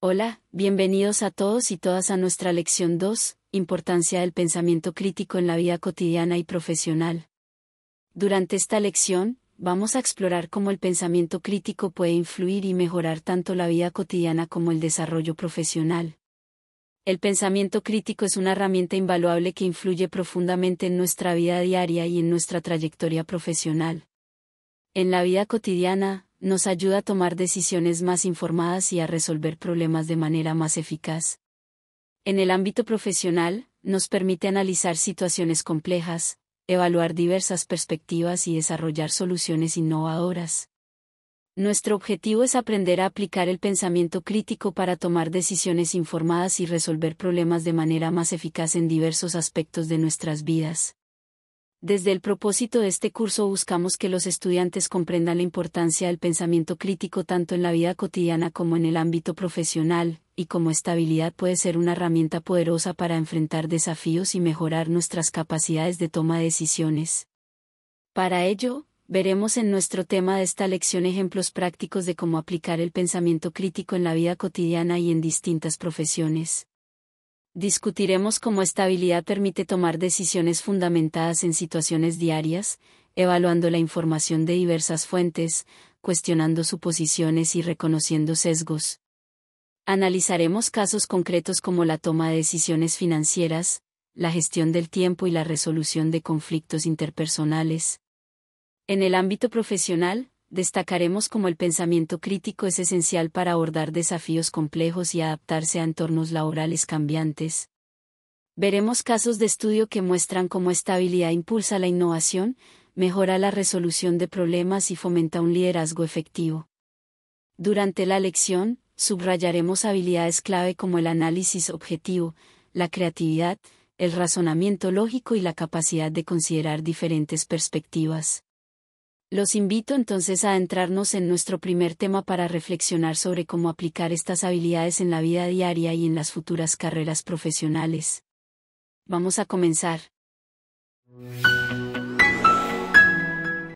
Hola, bienvenidos a todos y todas a nuestra lección 2, Importancia del pensamiento crítico en la vida cotidiana y profesional. Durante esta lección, vamos a explorar cómo el pensamiento crítico puede influir y mejorar tanto la vida cotidiana como el desarrollo profesional. El pensamiento crítico es una herramienta invaluable que influye profundamente en nuestra vida diaria y en nuestra trayectoria profesional. En la vida cotidiana, nos ayuda a tomar decisiones más informadas y a resolver problemas de manera más eficaz. En el ámbito profesional, nos permite analizar situaciones complejas, evaluar diversas perspectivas y desarrollar soluciones innovadoras. Nuestro objetivo es aprender a aplicar el pensamiento crítico para tomar decisiones informadas y resolver problemas de manera más eficaz en diversos aspectos de nuestras vidas. Desde el propósito de este curso buscamos que los estudiantes comprendan la importancia del pensamiento crítico tanto en la vida cotidiana como en el ámbito profesional, y cómo esta habilidad puede ser una herramienta poderosa para enfrentar desafíos y mejorar nuestras capacidades de toma de decisiones. Para ello, veremos en nuestro tema de esta lección ejemplos prácticos de cómo aplicar el pensamiento crítico en la vida cotidiana y en distintas profesiones discutiremos cómo esta habilidad permite tomar decisiones fundamentadas en situaciones diarias, evaluando la información de diversas fuentes, cuestionando suposiciones y reconociendo sesgos. Analizaremos casos concretos como la toma de decisiones financieras, la gestión del tiempo y la resolución de conflictos interpersonales. En el ámbito profesional, destacaremos cómo el pensamiento crítico es esencial para abordar desafíos complejos y adaptarse a entornos laborales cambiantes. Veremos casos de estudio que muestran cómo esta habilidad impulsa la innovación, mejora la resolución de problemas y fomenta un liderazgo efectivo. Durante la lección, subrayaremos habilidades clave como el análisis objetivo, la creatividad, el razonamiento lógico y la capacidad de considerar diferentes perspectivas. Los invito entonces a entrarnos en nuestro primer tema para reflexionar sobre cómo aplicar estas habilidades en la vida diaria y en las futuras carreras profesionales. Vamos a comenzar.